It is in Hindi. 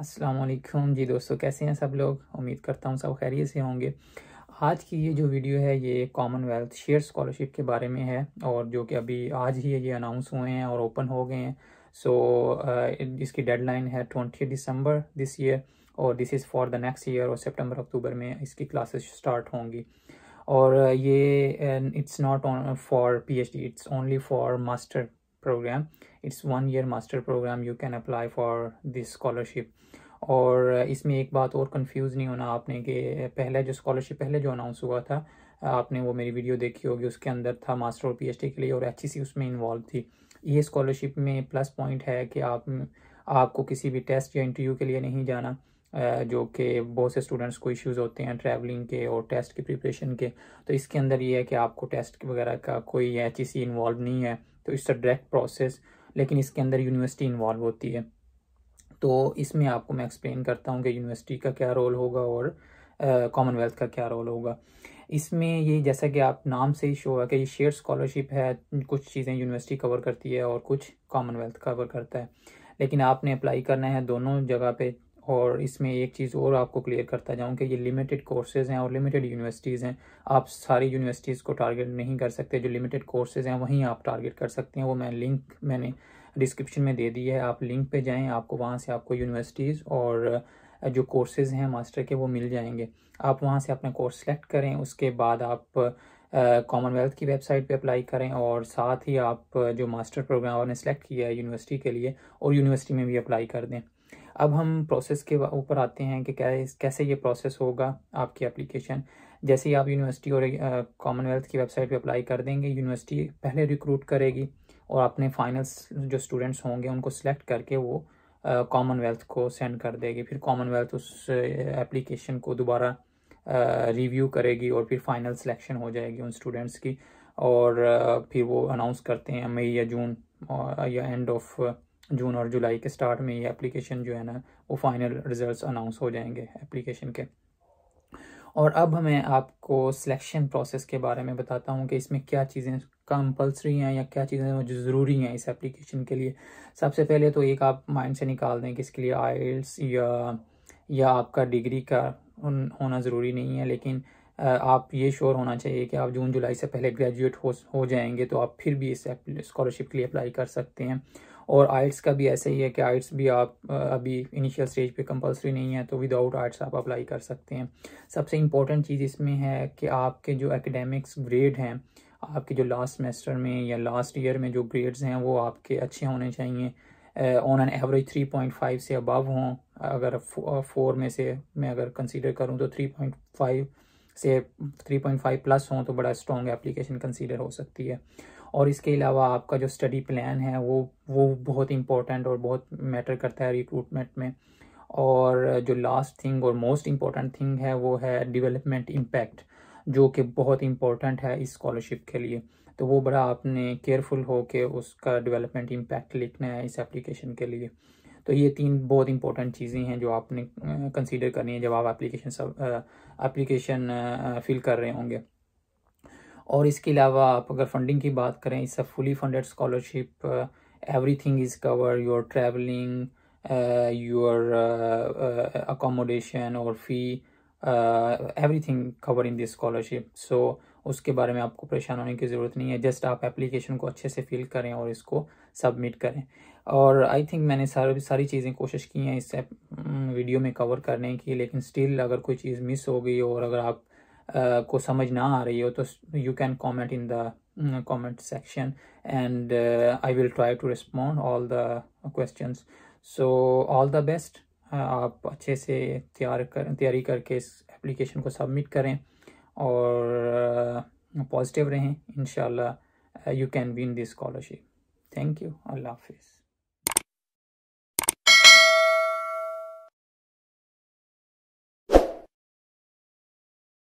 असलकुम जी दोस्तों कैसे हैं सब लोग उम्मीद करता हूँ सब खैरियत से होंगे आज की ये जो वीडियो है ये कॉमनवेल्थ शेयर स्कॉलरशिप के बारे में है और जो कि अभी आज ही ये अनाउंस हुए हैं और ओपन हो गए हैं सो so, इसकी डेडलाइन है ट्वेंटी दिसंबर दिस ईयर और this is for the next year और सितंबर अक्टूबर में इसकी क्लासेस स्टार्ट होंगी और ये it's not for D it's only for master program it's one year master program you can apply for this scholarship और uh, इसमें एक बात और कन्फ्यूज़ नहीं होना आपने कि पहले जो स्कॉलरशिप पहले जो अनाउंस हुआ था uh, आपने वो मेरी वीडियो देखी होगी उसके अंदर था मास्टर और पीएचडी के लिए और सी उसमें इन्वॉल्व थी ये स्कॉलरशिप में प्लस पॉइंट है कि आप आपको किसी भी टेस्ट या इंटरव्यू के लिए नहीं जाना uh, जो कि बहुत से स्टूडेंट्स को इश्यूज होते हैं ट्रैवलिंग के और टेस्ट की प्रिपरेशन के तो इसके अंदर ये है कि आपको टेस्ट वगैरह का कोई एच इन्वॉल्व नहीं है तो इट्स अ डायरेक्ट प्रोसेस लेकिन इसके अंदर यूनिवर्सिटी इन्वॉल्व होती है तो इसमें आपको मैं एक्सप्लेन करता हूँ कि यूनिवर्सिटी का क्या रोल होगा और कॉमनवेल्थ uh, का क्या रोल होगा इसमें ये जैसा कि आप नाम से ही शो हुआ कि ये शेयर स्कॉलरशिप है कुछ चीज़ें यूनिवर्सिटी कवर करती है और कुछ कॉमनवेल्थ कवर करता है लेकिन आपने अप्लाई करना है दोनों जगह पे और इसमें एक चीज़ और आपको क्लियर करता जाऊं कि ये लिमिटेड कोर्सेज़ हैं और लिमिटेड यूनिवर्सिटीज़ हैं आप सारी यूनिवर्सिटीज़ को टारगेट नहीं कर सकते जो लिमिटेड कोर्सेज़ हैं वहीं आप टारगेट कर सकते हैं वो मैं लिंक मैंने डिस्क्रिप्शन में दे दी है आप लिंक पे जाएं आपको वहाँ से आपको यूनिवर्सिटीज़ और जो कोर्सेज़ हैं मास्टर के वो मिल जाएंगे आप वहाँ से अपना कोर्स सेलेक्ट करें उसके बाद आप कॉमनवेल्थ की वेबसाइट पे अप्लाई करें और साथ ही आप जो मास्टर प्रोग्राम आपने सेलेक्ट किया है यूनिवर्सिटी के लिए और यूनिवर्सिटी में भी अप्लाई कर दें अब हम प्रोसेस के ऊपर आते हैं कि कैसे ये प्रोसेस होगा आपकी एप्लीकेशन जैसे ही आप यूनिवर्सिटी और कॉमनवेल्थ की वेबसाइट पे अप्लाई कर देंगे यूनिवर्सिटी पहले रिक्रूट करेगी और अपने फाइनल्स जो स्टूडेंट्स होंगे उनको सिलेक्ट करके वो कॉमनवेल्थ को सेंड कर देगी फिर कॉमनवेल्थ उस एप्लीकेशन को दोबारा रिव्यू करेगी और फिर फाइनल सिलेक्शन हो जाएगी उन स्टूडेंट्स की और फिर वो अनाउंस करते हैं मई या जून या एंड ऑफ जून और जुलाई के स्टार्ट में ये एप्लीकेशन जो है ना वो फाइनल रिजल्ट्स अनाउंस हो जाएंगे एप्लीकेशन के और अब मैं आपको सिलेक्शन प्रोसेस के बारे में बताता हूँ कि इसमें क्या चीज़ें कंपलसरी हैं या क्या चीज़ें जो ज़रूरी हैं इस एप्लीकेशन के लिए सबसे पहले तो एक आप माइंड से निकाल दें कि इसके लिए आइल्स या या आपका डिग्री का होना ज़रूरी नहीं है लेकिन आप ये श्योर होना चाहिए कि आप जून जुलाई से पहले ग्रेजुएट हो हो जाएंगे तो आप फिर भी इस स्कॉलरशिप के लिए अप्लाई कर सकते हैं और आइट्स का भी ऐसा ही है कि आइट्स भी आप अभी इनिशियल स्टेज पे कंपलसरी नहीं है तो विदाउट आइट्स आप अप्लाई कर सकते हैं सबसे इम्पोर्टेंट चीज़ इसमें है कि आपके जो एकेडमिक्स ग्रेड हैं आपके जो लास्ट सेमेस्टर में या लास्ट ईयर में जो ग्रेड्स हैं वो आपके अच्छे होने चाहिए on an average three point five से अबव हों अगर फोर में से मैं अगर कंसिडर करूँ तो थ्री पॉइंट फाइव से 3.5 प्लस हों तो बड़ा स्ट्रॉन्ग एप्लीकेशन कंसीडर हो सकती है और इसके अलावा आपका जो स्टडी प्लान है वो वो बहुत इंपॉर्टेंट और बहुत मैटर करता है रिक्रूटमेंट में और जो लास्ट थिंग और मोस्ट इम्पॉर्टेंट थिंग है वो है डिवेलपमेंट इम्पैक्ट जो कि बहुत इम्पॉर्टेंट है इस स्कॉलरशिप के लिए तो वो बड़ा आपने केयरफुल हो के उसका डेवलपमेंट इम्पैक्ट लिखना है इस एप्लीकेशन के लिए तो ये तीन बहुत इंपॉर्टेंट चीज़ें हैं जो आपने कंसीडर करनी है जब आप एप्लीकेशन सब एप्लीकेशन फिल कर रहे होंगे और इसके अलावा आप अगर फंडिंग की बात करें इससे fully funded scholarship everything is cover your travelling your accommodation और fee everything cover in this scholarship so उसके बारे में आपको परेशान होने की ज़रूरत नहीं है जस्ट आप एप्लीकेशन को अच्छे से फिल करें और इसको सबमिट करें और आई थिंक मैंने सारी सारी चीज़ें कोशिश की हैं इस वीडियो में कवर करने की लेकिन स्टिल अगर कोई चीज़ मिस हो गई और अगर आप आ, को समझ ना आ रही हो तो you can comment in the comment section and I will try to respond all the question so all the best आप अच्छे से तैयार कर तैयारी करके इस एप्लीकेशन को सबमिट करें और पॉजिटिव uh, रहें and you can win this scholarship thank you अल्लाह हाफिज़